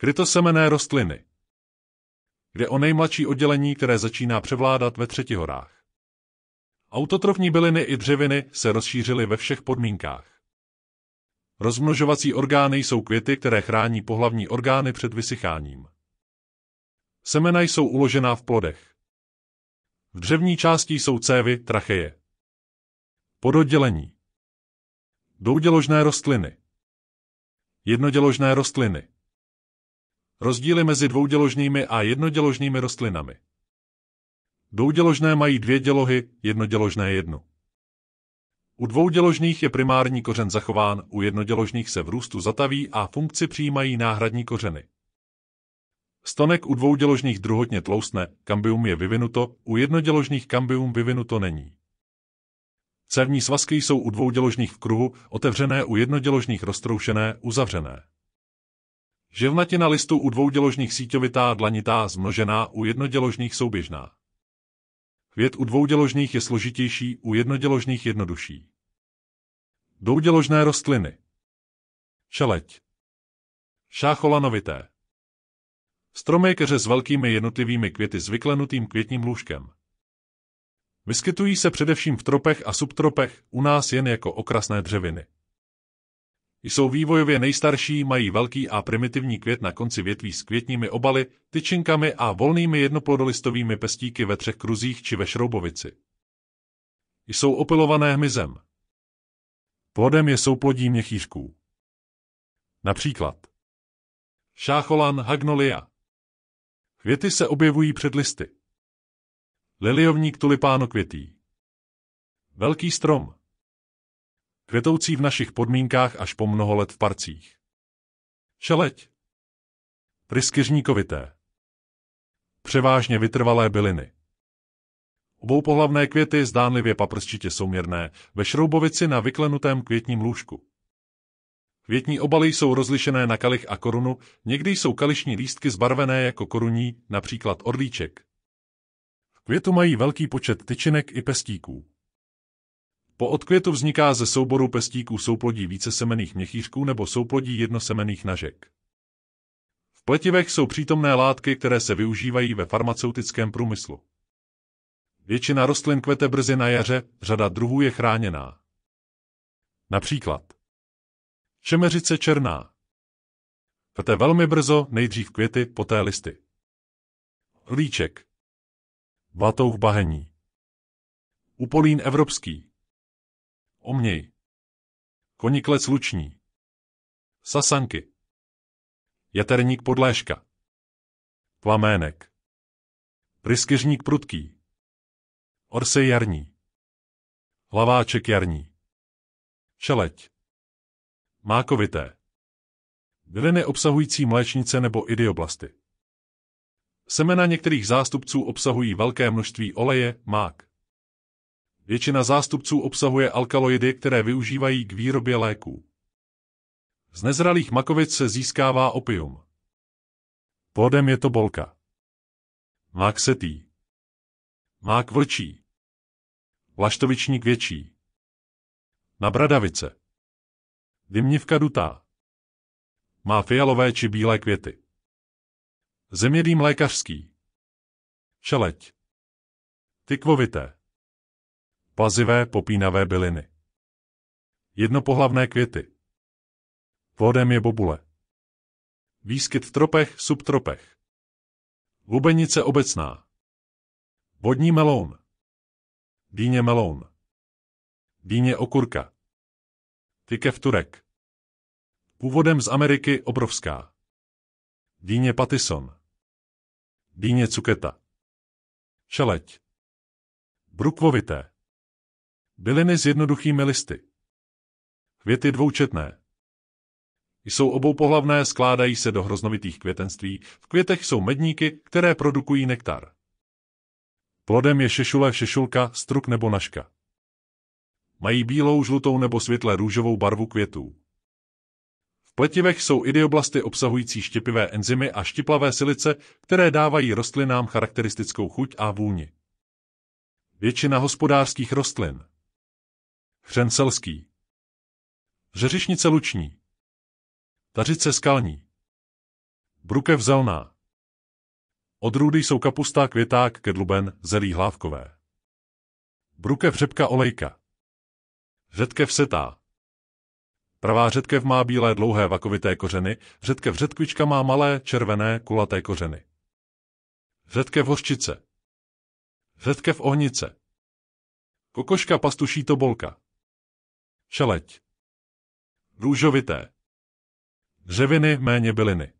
Krytosemené rostliny. Jde o nejmladší oddělení, které začíná převládat ve horách. Autotrofní byliny i dřeviny se rozšířily ve všech podmínkách. Rozmnožovací orgány jsou květy, které chrání pohlavní orgány před vysycháním. Semena jsou uložená v plodech. V dřevní části jsou cévy, tracheje. Pododdělení. Douděložné rostliny. Jednoděložné rostliny. Rozdíly mezi dvouděložnými a jednoděložnými rostlinami. Dvouděložné mají dvě dělohy, jednoděložné jednu. U dvouděložných je primární kořen zachován, u jednoděložných se v růstu zataví a funkci přijímají náhradní kořeny. Stonek u dvouděložných druhotně tloustne, kambium je vyvinuto, u jednoděložných kambium vyvinuto není. Cevní svazky jsou u dvouděložných v kruhu, otevřené u jednoděložných roztroušené, uzavřené. Žilnatina listů u dvouděložných síťovitá dlanitá zmnožená u jednoděložných souběžná. Květ u dvouděložných je složitější, u jednoděložných jednodušší. Douděložné rostliny. Čeleť. Šácholanovité. Stromy keře s velkými jednotlivými květy s vyklenutým květním lůžkem. Vyskytují se především v tropech a subtropech, u nás jen jako okrasné dřeviny. Jsou vývojově nejstarší, mají velký a primitivní květ na konci větví s květními obaly, tyčinkami a volnými jednoplodolistovými pestíky ve třech kruzích či ve šroubovici. Jsou opilované hmyzem. Plodem je souplodí měchýřků. Například Šácholan hagnolia. Květy se objevují před listy. Liliovník tulipáno květí. Velký strom kvetoucí v našich podmínkách až po mnoho let v parcích. Šeleť. Pryskyřníkovité. Převážně vytrvalé byliny. Oboupohlavné květy zdánlivě paprsčitě souměrné, ve šroubovici na vyklenutém květním lůžku. Květní obaly jsou rozlišené na kalich a korunu, někdy jsou kališní lístky zbarvené jako koruní, například orlíček. V květu mají velký počet tyčinek i pestíků. Po odkvětu vzniká ze souboru pestíků souplodí vícesemených měchýřků nebo souplodí jednosemených nažek. V pletivech jsou přítomné látky, které se využívají ve farmaceutickém průmyslu. Většina rostlin kvete brzy na jaře, řada druhů je chráněná. Například Čemeřice černá. Kvete velmi brzo, nejdřív květy, poté listy. Líček. Batouf bahení. Upolín evropský. Oměj. Koniklec luční. Sasanky. Jaterník podléška. Plamének. Pryskyřník prudký. Orsej jarní. Hlaváček jarní. Čeleť. Mákovité. Byliny obsahující mléčnice nebo idioblasty. Semena některých zástupců obsahují velké množství oleje, mák. Většina zástupců obsahuje alkaloidy, které využívají k výrobě léků. Z nezralých makovic se získává opium. Plodem je to bolka. Mák setý. Mák vlčí. Laštovičník větší. Na bradavice. Dymnivka dutá. Má fialové či bílé květy. Zemědým lékařský. Čeleť. Tykvovité plazivé popínavé byliny. Jednopohlavné květy. Vodem je bobule. Výskyt v tropech, subtropech. Lubenice obecná. Vodní meloun. Dýně meloun. Dýně okurka. Tykev turek. Původem z Ameriky obrovská. Dýně patison. Dýně cuketa. Šeleť. Brukvovité. Byliny s jednoduchými listy. Květy dvoučetné. Jsou oboupohlavné, skládají se do hroznovitých květenství, v květech jsou medníky, které produkují nektar. Plodem je šešule, šešulka, struk nebo naška. Mají bílou, žlutou nebo světle růžovou barvu květů. V pletivech jsou idioblasty obsahující štěpivé enzymy a štiplavé silice, které dávají rostlinám charakteristickou chuť a vůni. Většina hospodářských rostlin Chřenselský. Řeřišnice luční. Tařice skalní. Brukev zelná. Odrůdy jsou kapusta, květák, kedluben, zelí hlávkové. Brukev řepka olejka. Řetkev setá. Pravá řetkev má bílé dlouhé vakovité kořeny, řetkev řetkvička má malé, červené, kulaté kořeny. Řetkev hořčice. Řetkev ohnice. Kokoška pastuší tobolka. Šeleť. Růžovité. Dřeviny méně byliny.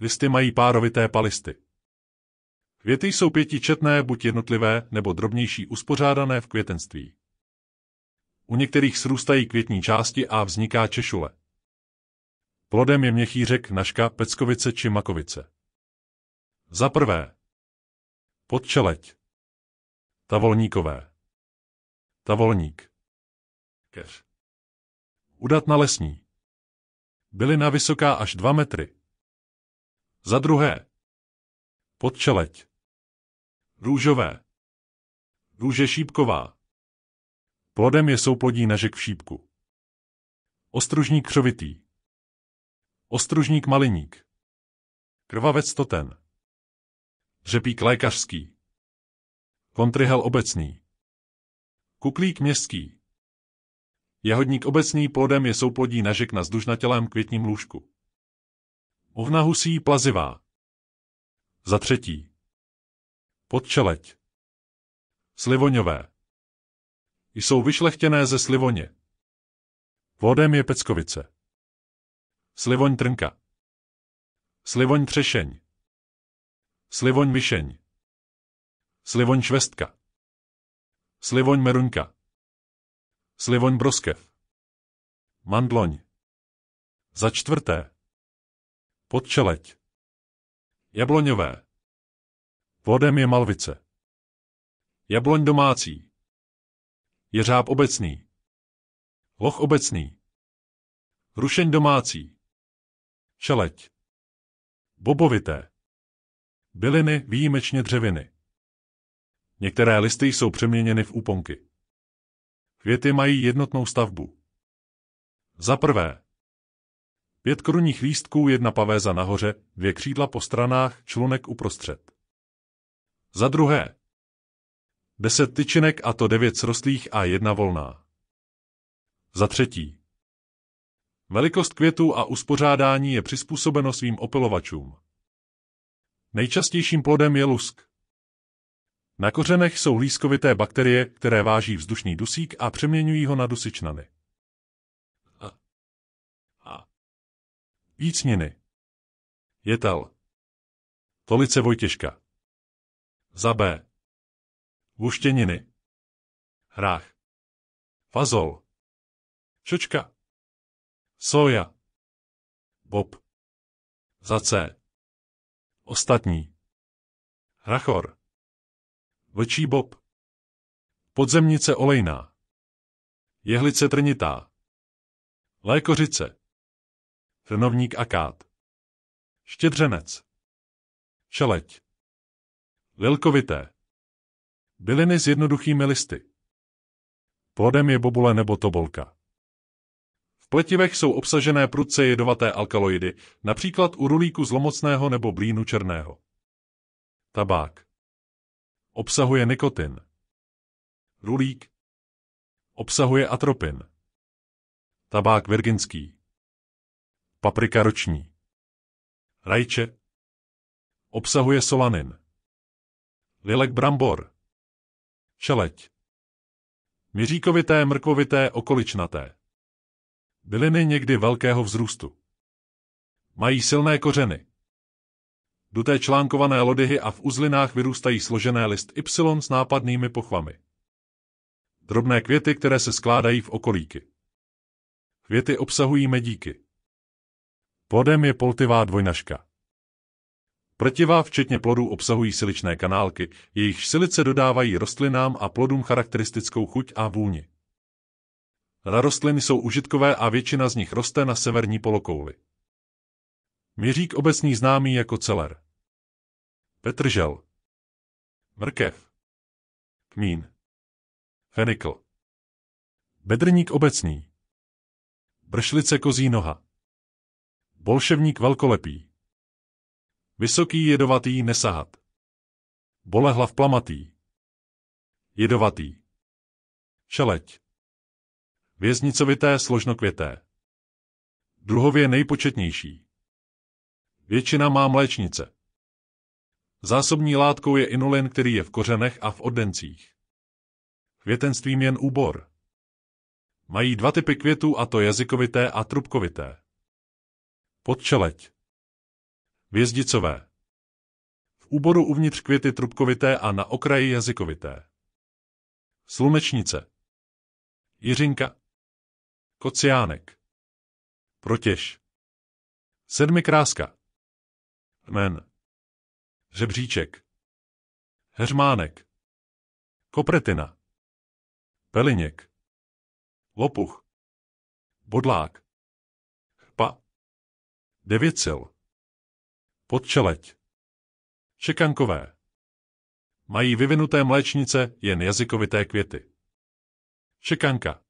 Listy mají párovité palisty. Květy jsou pětičetné, buď jednotlivé, nebo drobnější uspořádané v květenství. U některých srůstají květní části a vzniká češule. Plodem je měchýřek, naška, peckovice či makovice. Za prvé. Podčeleť. Tavolníkové. Tavolník keř. Udat na lesní. na vysoká až dva metry. Za druhé. Podčeleť. Růžové. Růže šípková. Plodem je souplodí nažek v šípku. Ostružník křovitý. Ostružník maliník. Krvavec toten. Řepík lékařský. Kontryhel obecný. Kuklík městský. Jahodník obecný plodem je souplodí nažek na zdužnatělém květním lůžku. Ovna husí plazivá. Za třetí. Podčeleť. Slivoňové. Jsou vyšlechtěné ze slivoně. Vodem je peckovice. Slivoň trnka. Slivoň třešeň. Slivoň myšeň. Slivoň švestka. Slivoň merunka. Slivoň broskev. Mandloň. Za čtvrté. Podčeleť. Jabloňové. vodem je malvice. Jabloň domácí. Jeřáb obecný. Loch obecný. Rušeň domácí. Čeleť. Bobovité. Byliny výjimečně dřeviny. Některé listy jsou přeměněny v úponky. Květy mají jednotnou stavbu. Za prvé. Pět korunních lístků, jedna pavéza nahoře, dvě křídla po stranách, člunek uprostřed. Za druhé. Deset tyčinek a to devět srostlých a jedna volná. Za třetí. Velikost květů a uspořádání je přizpůsobeno svým opilovačům. Nejčastějším plodem je lusk. Na kořenech jsou lískovité bakterie, které váží vzdušný dusík a přeměňují ho na dusičnany. Jícniny. Jetel. Tolice Vojtěžka. Za B. Vuštěniny. Hrách. Fazol. Čočka. Soja. Bob. Za C. Ostatní. Rachor. Vlčí bob. Podzemnice olejná. Jehlice trnitá. Lékořice. Trnovník akát. Štědřenec. čeleť, Lilkovité. Byliny s jednoduchými listy. Plodem je bobule nebo tobolka. V pletivech jsou obsažené prudce jedovaté alkaloidy, například u rulíku zlomocného nebo blínu černého. Tabák. Obsahuje nikotin. Rulík. Obsahuje atropin. Tabák virginský. Paprika roční. Rajče. Obsahuje solanin. Lilek brambor. Čeleť. Měříkovité, mrkovité, okoličnaté. Byliny někdy velkého vzrůstu. Mají silné kořeny do té článkované lodyhy a v uzlinách vyrůstají složené list Y s nápadnými pochvami. Drobné květy, které se skládají v okolíky. Květy obsahují medíky. Plodem je poltivá dvojnaška. Protivá včetně plodů obsahují siličné kanálky, jejichž silice dodávají rostlinám a plodům charakteristickou chuť a vůni. Na rostliny jsou užitkové a většina z nich roste na severní polokouli. Měřík obecný známý jako celer. Petržel. Mrkev. Kmín. Fenikl. Bedrník obecný. Bršlice kozí noha. Bolševník velkolepý. Vysoký jedovatý nesahat. Bolehlav plamatý. Jedovatý. Šeleť. Věznicovité složnokvěté. Druhově nejpočetnější. Většina má mléčnice. Zásobní látkou je inulin, který je v kořenech a v oddencích. Květenstvím jen úbor. Mají dva typy květů, a to jazykovité a trubkovité. Podčeleť. Vězdicové. V úboru uvnitř květy trubkovité a na okraji jazykovité. Slunečnice. Jiřinka. Kociánek. Protěž. Sedmikráska. Men. Žebříček. Heřmánek. Kopretina. Peliněk. Lopuch. Bodlák. Pa. Devěcil. Podčeleť. Čekankové. Mají vyvinuté mléčnice jen jazykovité květy. Čekanka.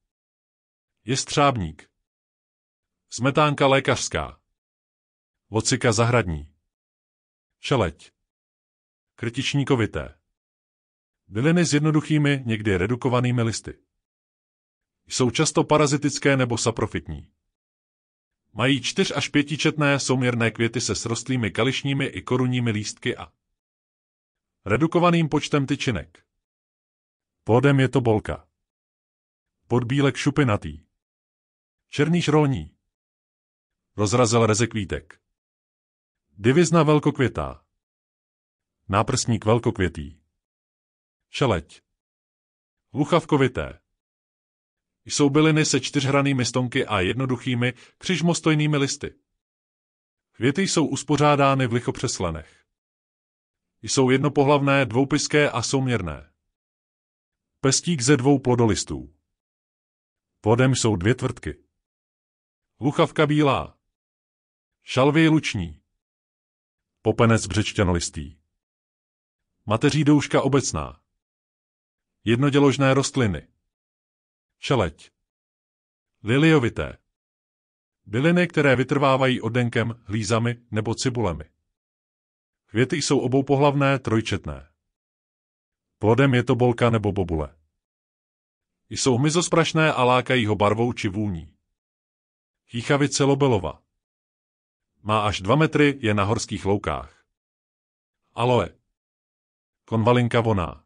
Jestřábník. Smetánka lékařská. Vocika zahradní. Čeleť. Krtičníkovité. Byliny s jednoduchými, někdy redukovanými listy. Jsou často parazitické nebo saprofitní. Mají čtyř až pětičetné souměrné květy se srostlými kališními i korunními lístky a redukovaným počtem tyčinek. Podem je to bolka. Podbílek šupinatý. Černý šrolní. Rozrazil rezekvítek. Divizna velkokvětá. Náprsník velkokvětý. Šeleť. Luchavkovité. Jsou byliny se čtyřhranými stonky a jednoduchými, křižmostojnými listy. Květy jsou uspořádány v lichopřeslenech. Jsou jednopohlavné, dvoupiské a souměrné. Pestík ze dvou plodolistů. Plodem jsou dvě tvrdky. Luchavka bílá. Šalvy luční. Popenec břečťanolistý. Mateří douška obecná. Jednoděložné rostliny. Čeleť. Liliovité. Byliny, které vytrvávají odenkem, hlízami nebo cibulemi. Květy jsou oboupohlavné, trojčetné. Plodem je to bolka nebo bobule. Jsou mizosprašné a lákají ho barvou či vůní. Chýchavice lobelova. Má až 2 metry, je na horských loukách. Aloe. Konvalinka voná.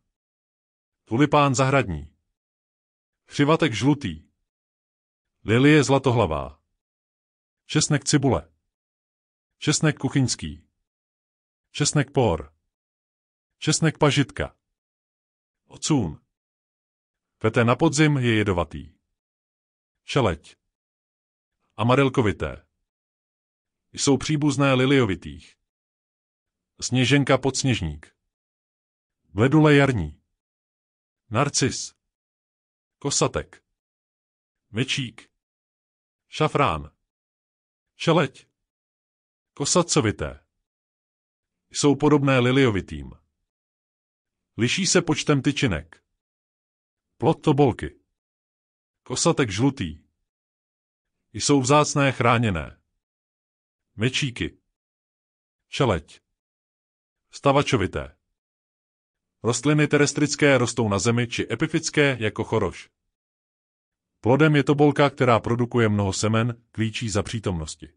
Tulipán zahradní. Křivatek žlutý. Lilie zlatohlavá. Česnek cibule. Česnek kuchyňský. Česnek por. Česnek pažitka. Ocún. Kvete na podzim je jedovatý. Šeleť. Amarilkovité. Jsou příbuzné liliovitých. Sněženka pod sněžník. Bledule jarní. Narcis. Kosatek. Mečík. Šafrán. čeleť, Kosacovité. Jsou podobné liliovitým. Liší se počtem tyčinek. Plot tobolky. Kosatek žlutý. Jsou vzácné chráněné. Mečíky. čeleť, Stavačovité. Rostliny terestrické rostou na zemi či epifické jako choroš. Plodem je tobolka, která produkuje mnoho semen, klíčí za přítomnosti.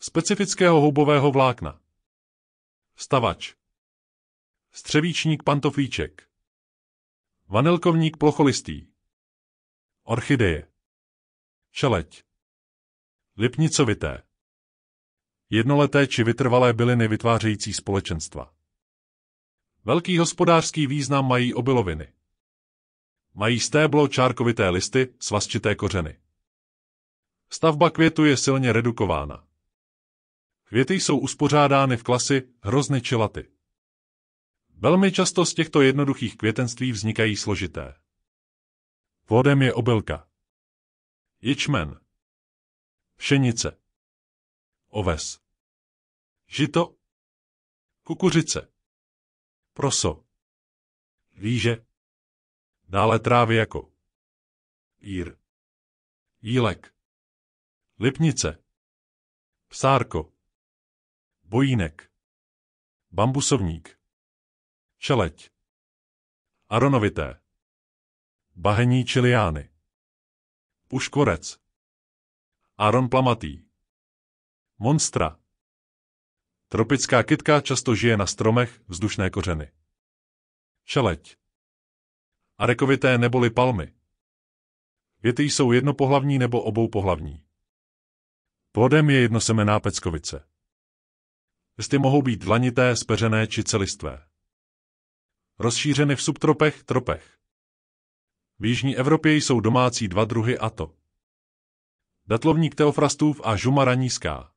Specifického houbového vlákna. Stavač. Střevíčník pantoflíček. Vanilkovník plocholistý. Orchideje. Čeleť. Lipnicovité. Jednoleté či vytrvalé byliny vytvářející společenstva. Velký hospodářský význam mají obiloviny. Mají stéblo čárkovité listy, svazčité kořeny. Stavba květu je silně redukována. Květy jsou uspořádány v klasy hrozny či laty. Velmi často z těchto jednoduchých květenství vznikají složité. Vodem je obilka. Ječmen. Pšenice. Oves. Žito. Kukuřice. Proso. Líže. Dále trávy jako Jír. Jílek. Lipnice. Psárko. Bojínek. Bambusovník. Čeleť. Aronovité. Bahení čiliány. Puškorec. Aron plamatý. Monstra. Tropická kytka často žije na stromech vzdušné kořeny. Čeleď. Arekovité neboli palmy. Věty jsou jednopohlavní nebo oboupohlavní. Plodem je jednosemená peckovice. Listy mohou být dlanité, speřené či celistvé. Rozšířeny v subtropech, tropech. V jižní Evropě jsou domácí dva druhy a to. Datlovník teofrastův a žumara nízká.